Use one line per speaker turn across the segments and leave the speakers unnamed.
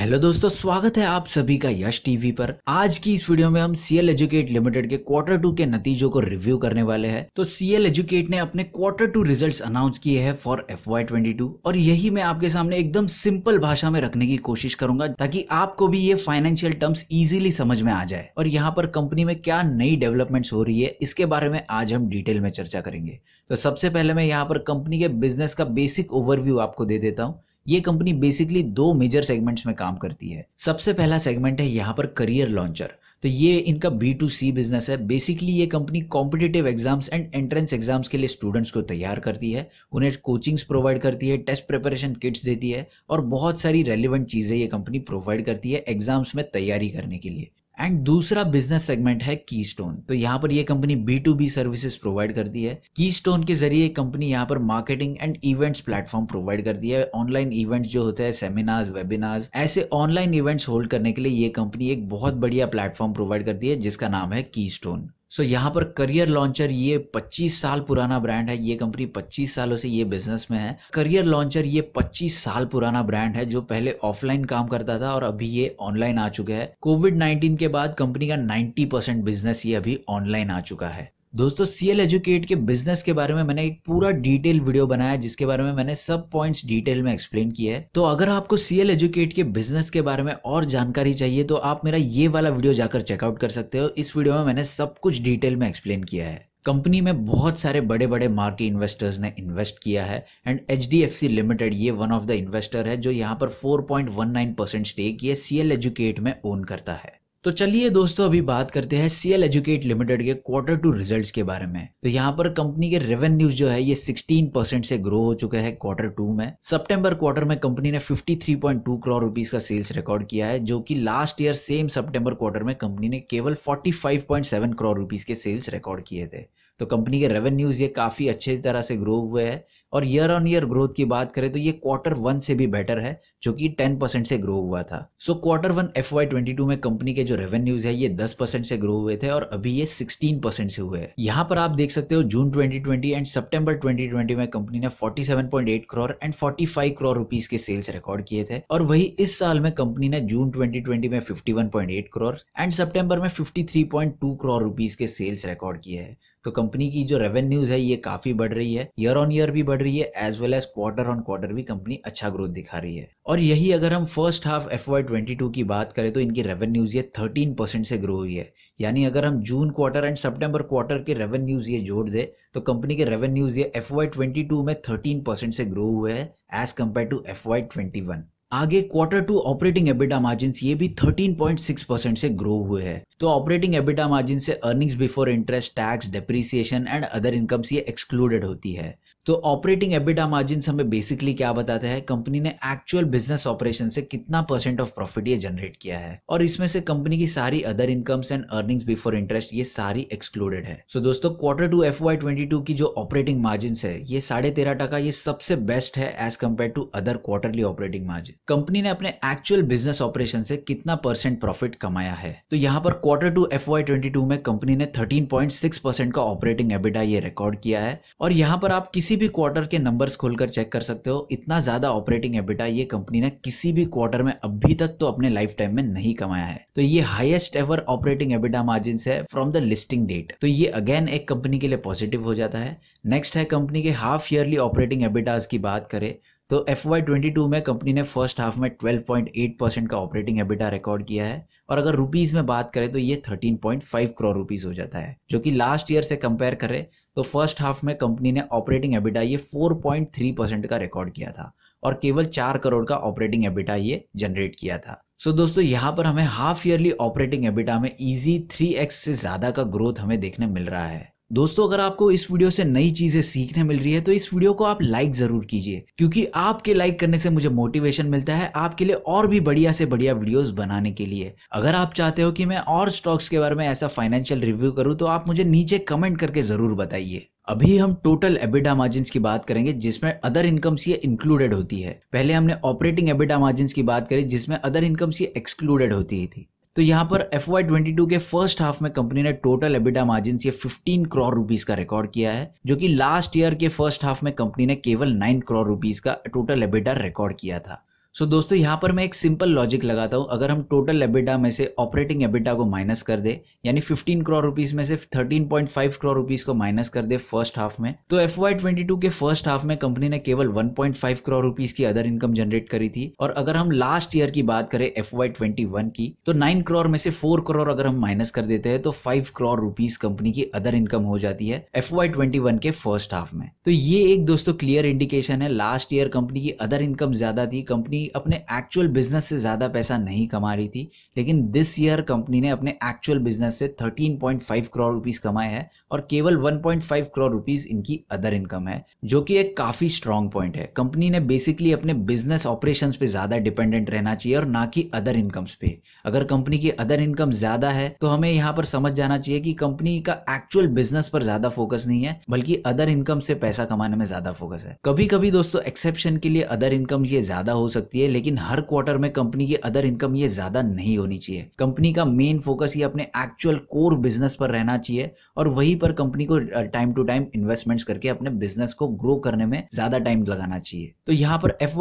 hello दोस्तों स्वागत है आप सभी का यश टीवी पर आज की इस वीडियो में हम सीएल एजुकेट लिमिटेड के क्वार्टर टू के नतीजों को रिव्यू करने वाले हैं तो सीएल एजुकेट ने अपने क्वार्टर टू रिजल्ट्स अनाउंस किए हैं for F Y twenty two और यही मैं आपके सामने एकदम सिंपल भाषा में रखने की कोशिश करूंगा ताकि आपको भी ये फाइनेंशियल टर्म्स इजिली समझ में आ जाए और यहाँ पर कंपनी में क्या नई डेवलपमेंट्स हो रही है इसके बारे में आज हम डिटेल में चर्चा करेंगे तो सबसे पहले मैं यहाँ पर कंपनी के बिजनेस का बेसिक ओवरव्यू आपको दे देता हूँ ये कंपनी बेसिकली दो मेजर सेगमेंट्स में काम करती है सबसे पहला सेगमेंट है यहाँ पर करियर लॉन्चर तो ये इनका बी टू सी बिजनेस है बेसिकली ये company competitive exams and entrance exams के लिए स्टूडेंट्स को तैयार करती है उन्हें कोचिंग्स प्रोवाइड करती है टेस्ट प्रिपरेशन किट्स देती है और बहुत सारी रेलिवेंट चीज़ें ये कंपनी प्रोवाइड करती है एग्जाम्स में तैयारी करने के लिए एंड दूसरा बिजनेस सेगमेंट है कीस्टोन तो यहाँ पर यह company B two B services provide करती है कीस्टोन के जरिए कंपनी यहाँ पर marketing and events platform provide करती है ऑनलाइन इवेंट्स जो होते हैं सेमिनार्स वेबिनार्स ऐसे ऑनलाइन इवेंट्स होल्ड करने के लिए ये कंपनी एक बहुत बढ़िया प्लेटफॉर्म प्रोवाइड करती है जिसका नाम है की सो so, यहाँ पर करियर लॉन्चर ये 25 साल पुराना ब्रांड है ये कंपनी 25 सालों से ये बिजनेस में है करियर लॉन्चर ये 25 साल पुराना ब्रांड है जो पहले ऑफलाइन काम करता था और अभी ये ऑनलाइन आ चुका है कोविड 19 के बाद कंपनी का 90 परसेंट बिजनेस ये अभी ऑनलाइन आ चुका है दोस्तों सी एल एजुकेट के बिजनेस के बारे में मैंने एक पूरा डिटेल वीडियो बनाया जिसके बारे में मैंने सब पॉइंट्स डिटेल में एक्सप्लेन किया है तो अगर आपको सी एल एजुकेट के बिजनेस के बारे में और जानकारी चाहिए तो आप मेरा ये वाला वीडियो जाकर चेकआउट कर सकते हो इस वीडियो में मैंने सब कुछ डिटेल में एक्सप्लेन किया है कंपनी में बहुत सारे बड़े बड़े मार्केट इन्वेस्टर्स ने इन्वेस्ट किया है and H D F C Limited ये वन ऑफ द इन्वेस्टर है जो यहाँ पर four point one nine percent stake ये सी एल एजुकेट में ओन करता है तो चलिए दोस्तों अभी बात करते हैं सीएल एजुकेट लिमिटेड के क्वार्टर टू रिजल्ट्स के बारे में तो यहाँ पर कंपनी के रेवेन्यूज जो है ये 16 परसेंट से ग्रो हो चुके हैं क्वार्टर टू में सितंबर क्वार्टर में कंपनी ने 53.2 करोड़ रुपीस का सेल्स रिकॉर्ड किया है जो कि लास्ट ईयर सेम सितंबर क्वार्टर में कंपनी ने केवल 45.7 करोड़ रुपीस के सेल्स रिकॉर्ड किए थे तो कंपनी के रेवेन्यूज़ ये काफ़ी अच्छे तरह से ग्रो हुए हैं और ईयर ऑन ईयर ग्रोथ की बात करें तो ये क्वार्टर वन से भी बेटर है जो कि टेन परसेंट से ग्रो हुआ था so quarter one F Y twenty two में कंपनी के जो रेवेन्यूज़ है ये दस परसेंट से ग्रो हुए थे और अभी ये सिक्सटीन परसेंट से हुए हैं यहाँ पर आप देख सकते हो June twenty twenty and twenty twenty में कंपनी ने forty seven point eight crore and forty five crore rupees के सेल्स रिकॉर्ड किए थे और वही इस साल में कंपनी ने जून ट्वेंटी ट्वेंटी में fifty one point eight crore and सितंबर में fifty three point two crore rupees के सेल्स रिकॉर्ड किए हैं तो कंपनी की जो रेवेन्यूज है ये काफी बढ़ रही है ईयर ऑन ईयर भी बढ़ रही है as well as quarter on quarter भी कंपनी अच्छा ग्रोथ दिखा रही है और यही अगर हम first half F Y twenty two की बात करें तो इनकी रेवेन्यूज ये थर्टीन परसेंट से ग्रो हुई है यानी अगर हम June quarter and September quarter के रेवेन्यूज ये जोड़ दे तो कंपनी के रेवेन्यूज ये एफ वाई ट्वेंटी टू में थर्टीन परसेंट से ग्रो हुए हैं as compare to F Y twenty one आगे quarter two operating EBITDA margin ये भी 13.6 परसेंट से ग्रो हुए हैं तो ऑपरेटिंग एबिटा मार्जिन से earnings before interest tax depreciation and other incomes ये एक्सक्लूडेड होती है तो ऑपरेटिंग एबिटा मार्जिन हमें बेसिकली क्या बताता है कंपनी ने एक्चुअल बिजनेस ऑपरेशन से कितना परसेंट ऑफ प्रॉफिट ये जनरेट किया है और इसमें से कंपनी की सारी other incomes and earnings before interest ये सारी एक्सक्लूडेड है सो so दोस्तों quarter two F Y twenty two की जो ऑपरेटिंग मार्जिन है ये साढ़े तेरह टका ये सबसे बेस्ट है as compare to other quarterly operating margin company ने अपने एक्चुअल बिजनेस ऑपरेशन से कितना परसेंट प्रॉफिट कमाया है तो यहाँ पर quarter two F Y twenty two में कंपनी ने थर्टीन पॉइंट सिक्स परसेंट का ऑपरेटिंग एबिटा ये रिकॉर्ड किया है और यहाँ पर आप किसी किसी भी क्वार्टर के नंबर्स खोलकर चेक कर सकते हो इतना ज़्यादा ऑपरेटिंग एबिटा ये कंपनी ने किसी भी क्वार्टर में अभी तक तो अपने लाइफ टाइम में नहीं कमाया है तो ये highest ever operating EBITDA margin है फ्रॉम द लिस्टिंग डेट तो ये अगेन एक कंपनी के लिए पॉजिटिव हो जाता है नेक्स्ट है कंपनी के हाफ ईयरली ऑपरेटिंग एबिटाज की बात करें तो एफ वाई ट्वेंटी टू में कंपनी ने फर्स्ट हाफ में ट्वेल्व पॉइंट एट परसेंट का ऑपरेटिंग एबिटा रिकॉर्ड किया है और अगर रुपीज़ में बात करें तो ये thirteen point five crore rupees हो जाता है जो कि लास्ट ईयर से कंपेयर करें तो फर्स्ट हाफ में कंपनी ने ऑपरेटिंग एबिटा ये 4.3 परसेंट का रिकॉर्ड किया था और केवल चार करोड़ का ऑपरेटिंग एबिटा ये जनरेट किया था सो so दोस्तों यहाँ पर हमें हाफ ईयरली ऑपरेटिंग एबिटा में इजी एक्स से ज़्यादा का ग्रोथ हमें देखने मिल रहा है दोस्तों अगर आपको इस वीडियो से नई चीजें सीखने मिल रही है तो इस वीडियो को आप लाइक जरूर कीजिए क्योंकि आपके लाइक करने से मुझे मोटिवेशन मिलता है आपके लिए और भी बढ़िया से बढ़िया वीडियोस बनाने के लिए अगर आप चाहते हो कि मैं और स्टॉक्स के बारे में ऐसा फाइनेंशियल रिव्यू करूं तो आप मुझे नीचे कमेंट करके जरूर बताइए अभी हम टोटल एबिडा मार्जिन की बात करेंगे जिसमें अदर इनकम्स ये इंक्लूडेड होती है पहले हमने ऑपरेटिंग एबिडा मार्जिन की बात करी जिसमें अदर इनकम्स ये एक्सक्लूडेड होती थी तो यहाँ पर एफ वाई ट्वेंटी टू के फर्स्ट हाफ में कंपनी ने टोटल एबिटा मार्जिन ये फिफ्टीन करोड़ रुपीज का रिकॉर्ड किया है जो कि लास्ट ईयर के फर्स्ट हाफ में कंपनी ने केवल नाइन करोड़ रुपीज का टोटल एबिटा रिकॉर्ड किया था सो so, दोस्तों यहाँ पर मैं एक सिंपल लॉजिक लगाता हूँ अगर हम टोटल एबिटा में से ऑपरेटिंग एबिटा को माइनस कर दे यानी 15 करोड़ रुपीस में से 13.5 करोड़ रुपीस को माइनस कर दे फर्स्ट हाफ में तो एफ वाई के फर्स्ट हाफ में कंपनी ने केवल 1.5 करोड़ रुपीस की अदर इनकम जनरेट करी थी और अगर हम लास्ट ईयर की बात करें एफ वाई की तो नाइन करोड़ में से फोर करोड़ अगर हम माइनस कर देते हैं तो फाइव करोड़ रुपीज कंपनी की अदर इनकम हो जाती है एफ वाई के फर्स्ट हाफ में तो ये एक दोस्तों क्लियर इंडिकेशन है लास्ट ईयर कंपनी की अदर इनकम ज्यादा थी कंपनी कंपनी अपने एक्चुअल बिजनेस से ज़्यादा पैसा नहीं कमा रही थी लेकिन दिस ईयर कंपनी ने अपने एक्चुअल बिजनेस से 13.5 करोड़ रुपीस कमाए हैं और केवल 1.5 करोड़ रुपीस इनकी अदर इनकम है जो कि एक काफ़ी स्ट्रॉन्ग पॉइंट है कंपनी ने बेसिकली अपने बिजनेस ऑपरेशन पे ज़्यादा डिपेंडेंट रहना चाहिए और ना कि अदर इनकम्स पे अगर कंपनी की अदर इनकम ज़्यादा है तो हमें यहाँ पर समझ जाना चाहिए कि कंपनी का एक्चुअल बिजनेस पर ज़्यादा फोकस नहीं है बल्कि अदर इनकम से पैसा कमाने में ज़्यादा फोकस है कभी कभी दोस्तों एक्सेप्शन के लिए अदर इनकम ये ज़्यादा हो सकती सकती है लेकिन हर क्वार्टर में कंपनी की अदर इनकम ये ज़्यादा नहीं होनी चाहिए कंपनी का मेन फोकस ये अपने एक्चुअल कोर बिजनेस पर रहना चाहिए और वहीं पर कंपनी को टाइम टू टाइम इन्वेस्टमेंट्स करके अपने बिजनेस को ग्रो करने में ज़्यादा टाइम लगाना चाहिए तो यहाँ पर एफ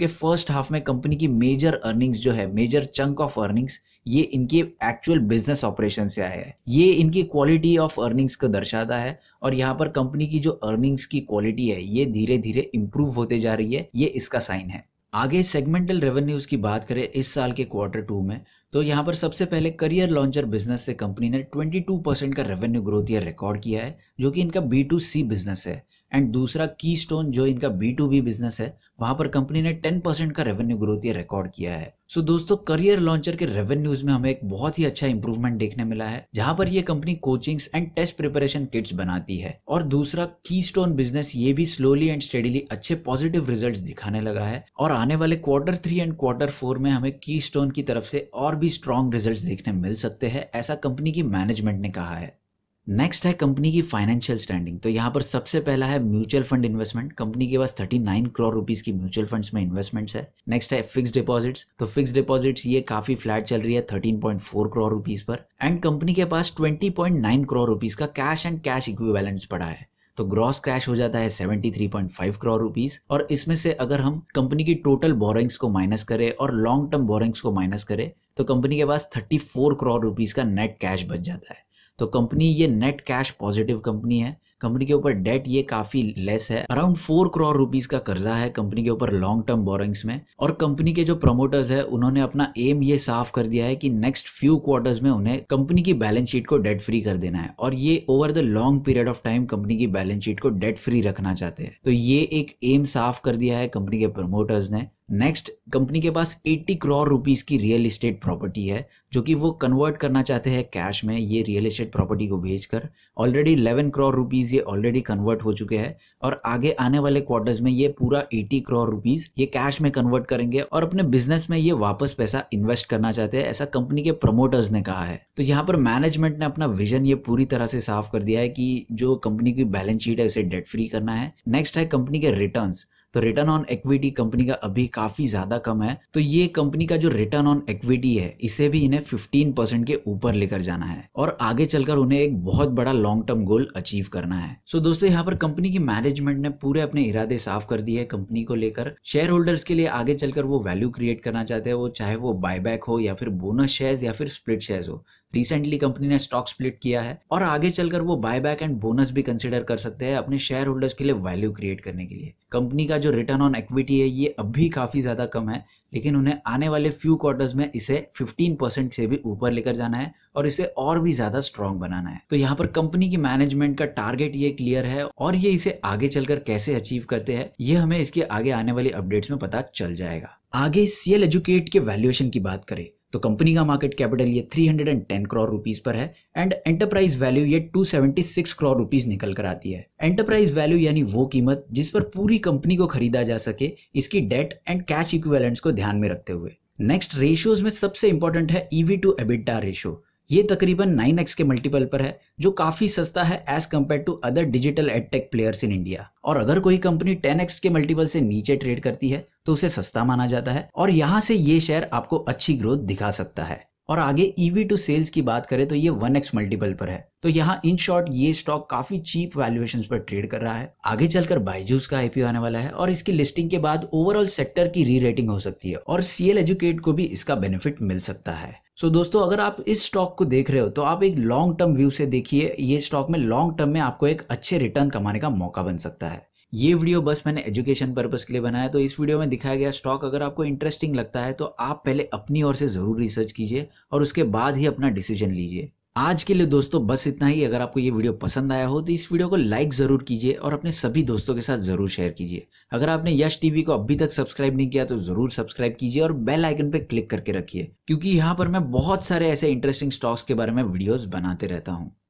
के फर्स्ट हाफ में कंपनी की मेजर अर्निंग्स जो है मेजर चंक ऑफ अर्निंग्स ये इनके एक्चुअल बिजनेस ऑपरेशन से आया है ये इनकी क्वालिटी ऑफ अर्निंग्स को दर्शाता है और यहाँ पर कंपनी की जो अर्निंग्स की क्वालिटी है ये धीरे धीरे इंप्रूव होते जा रही है ये इसका साइन है आगे सेगमेंटल रेवेन्यूज़ की बात करें इस साल के क्वार्टर टू में तो यहाँ पर सबसे पहले करियर लॉन्चर बिजनेस से कंपनी ने 22 परसेंट का रेवेन्यू ग्रोथ या रिकॉर्ड किया है जो कि इनका बी टू सी बिजनेस है एंड दूसरा की स्टोन जो इनका बी टू बी बिजनेस है वहां पर कंपनी ने टेन परसेंट का रेवेन्यू ग्रोथ ये रिकॉर्ड किया है सो so, दोस्तों करियर लॉन्चर के रेवेन्यूज में हमें एक बहुत ही अच्छा इंप्रूवमेंट देखने मिला है जहां पर ये company coachings and test preparation kits बनाती है और दूसरा की स्टोन बिजनेस ये भी स्लोली एंड स्टेडीली अच्छे पॉजिटिव रिजल्ट दिखाने लगा है और आने वाले quarter three and quarter four में हमें की स्टोन की तरफ से और भी स्ट्रॉन्ग रिजल्ट देखने मिल सकते हैं ऐसा कंपनी की मैनेजमेंट ने कहा है नेक्स्ट है कंपनी की फाइनेंशियल स्टैंडिंग तो यहाँ पर सबसे पहला है म्यूचुअल फंड इन्वेस्टमेंट कंपनी के पास 39 करोड़ रुपीज की म्यूचुअल फंड्स में इन्वेस्टमेंट्स है नेक्स्ट है फिक्स डिपॉजिट्स तो फिक्स डिपॉजिट्स ये काफी फ्लैट चल रही है 13.4 करोड़ रुपीज़ पर एंड कंपनी के पास नाइन करोड़ रुपीज का कैश एंड कैश बैलेंस पड़ा है तो ग्रॉस कैश हो जाता है 73.5 करोड़ रुपीस और इसमें से अगर हम कंपनी की टोटल बोरिंग्स को माइनस करें और लॉन्ग टर्म बोरिंग्स को माइनस करें तो कंपनी के पास 34 करोड़ रुपीस का नेट कैश बच जाता है तो कंपनी ये नेट कैश पॉजिटिव कंपनी है कंपनी के ऊपर डेट ये काफी लेस है अराउंड फोर करोड़ रुपीज का कर्जा है कंपनी के ऊपर लॉन्ग टर्म बोरिंग्स में और कंपनी के जो प्रमोटर्स है उन्होंने अपना एम ये साफ कर दिया है कि नेक्स्ट फ्यू क्वार्टर्स में उन्हें कंपनी की बैलेंस शीट को डेट फ्री कर देना है और ये over the long period of time company की बैलेंस शीट को डेट फ्री रखना चाहते हैं तो ये एक एम साफ कर दिया है कंपनी के प्रमोटर्स ने नेक्स्ट कंपनी के पास 80 करोड़ रुपीस की रियल इस्टेट प्रॉपर्टी है जो कि वो कन्वर्ट करना चाहते हैं कैश में ये रियल इस्टेट प्रॉपर्टी को भेजकर ऑलरेडी 11 करोड़ रुपीस ये ऑलरेडी कन्वर्ट हो चुके हैं और आगे आने वाले क्वार्टर्स में ये पूरा 80 करोड़ रुपीस ये कैश में कन्वर्ट करेंगे और अपने बिजनेस में ये वापस पैसा इन्वेस्ट करना चाहते हैं ऐसा कंपनी के प्रमोटर्स ने कहा है तो यहाँ पर मैनेजमेंट ने अपना विजन ये पूरी तरह से साफ कर दिया है कि जो कंपनी की बैलेंस शीट है उसे डेट फ्री करना है नेक्स्ट है कंपनी के रिटर्न तो रिटर्न ऑन इक्विटी कंपनी का अभी काफ़ी ज़्यादा कम है तो ये कंपनी का जो रिटर्न ऑन इक्विटी है इसे भी इन्हें फिफ्टीन परसेंट के ऊपर लेकर जाना है और आगे चलकर उन्हें एक बहुत बड़ा लॉन्ग टर्म गोल अचीव करना है सो दोस्तों यहाँ पर कंपनी की मैनेजमेंट ने पूरे अपने इरादे साफ कर दिए है कंपनी को लेकर शेयर होल्डर्स के लिए आगे चलकर वो वैल्यू क्रिएट करना चाहते हैं वो चाहे वो बायबैक हो या फिर बोनस शेयर या फिर स्प्लिट शेयर हो रिसेंटली कंपनी ने स्टॉक स्प्लिट किया है और आगे चलकर वो बायबैक एंड बोनस भी कंसिडर कर सकते हैं अपने शेयर होल्डर्स के लिए वैल्यू क्रिएट करने के लिए कंपनी का जो रिटर्न ऑन इक्विटी है ये अब भी काफ़ी ज़्यादा कम है लेकिन उन्हें आने वाले फ्यू क्वार्टर्स में इसे 15 परसेंट से भी ऊपर लेकर जाना है और इसे और भी ज़्यादा स्ट्रॉन्ग बनाना है तो यहाँ पर कंपनी की मैनेजमेंट का टारगेट ये क्लियर है और ये इसे आगे चलकर कैसे अचीव करते हैं ये हमें इसके आगे आने वाली अपडेट्स में पता चल जाएगा आगे सीएल एजुकेट के वैल्यूएशन की बात करें तो कंपनी का मार्केट कैपिटल ये 310 करोड़ रुपीस पर है एंड एंटरप्राइज वैल्यू ये 276 करोड़ रुपीस निकल कर आती है एंटरप्राइज वैल्यू यानी वो कीमत जिस पर पूरी कंपनी को खरीदा जा सके इसकी डेट एंड कैश इक्विवेलेंट्स को ध्यान में रखते हुए नेक्स्ट रेशियोज में सबसे इंपॉर्टेंट है ईवी टू एबिटा रेशियो ये तकरीबन नाइन एक्स के मल्टीपल पर है जो काफ़ी सस्ता है as compare to other digital edtech players in India और अगर कोई कंपनी टेन एक्स के मल्टीपल से नीचे ट्रेड करती है तो उसे सस्ता माना जाता है और यहाँ से ये शेयर आपको अच्छी ग्रोथ दिखा सकता है और आगे ईवी टू सेल्स की बात करें तो ये वन एक्स मल्टीपल पर है तो यहाँ इन शॉर्ट ये स्टॉक काफी चीप वैल्यूएशन पर ट्रेड कर रहा है आगे चलकर बाइजूस का आईपीओ आने वाला है और इसकी लिस्टिंग के बाद ओवरऑल सेक्टर की री रेटिंग हो सकती है और सीएल एजुकेट को भी इसका बेनिफिट मिल सकता है सो so, दोस्तों अगर आप इस स्टॉक को देख रहे हो तो आप एक लॉन्ग टर्म व्यू से देखिए ये स्टॉक में लॉन्ग टर्म में आपको एक अच्छे रिटर्न कमाने का मौका बन सकता है ये वीडियो बस मैंने एजुकेशन पर्पज़ के लिए बनाया तो इस वीडियो में दिखाया गया स्टॉक अगर आपको इंटरेस्टिंग लगता है तो आप पहले अपनी ओर से ज़रूर रिसर्च कीजिए और उसके बाद ही अपना डिसीजन लीजिए आज के लिए दोस्तों बस इतना ही अगर आपको ये वीडियो पसंद आया हो तो इस वीडियो को लाइक ज़रूर कीजिए और अपने सभी दोस्तों के साथ ज़रूर शेयर कीजिए अगर आपने यश टीवी को अभी तक सब्सक्राइब नहीं किया तो ज़रूर सब्सक्राइब कीजिए और बेल आइकन पर क्लिक करके रखिए क्योंकि यहाँ पर मैं बहुत सारे ऐसे इंटरेस्टिंग स्टॉक्स के बारे में वीडियोज़ बनाते रहता हूँ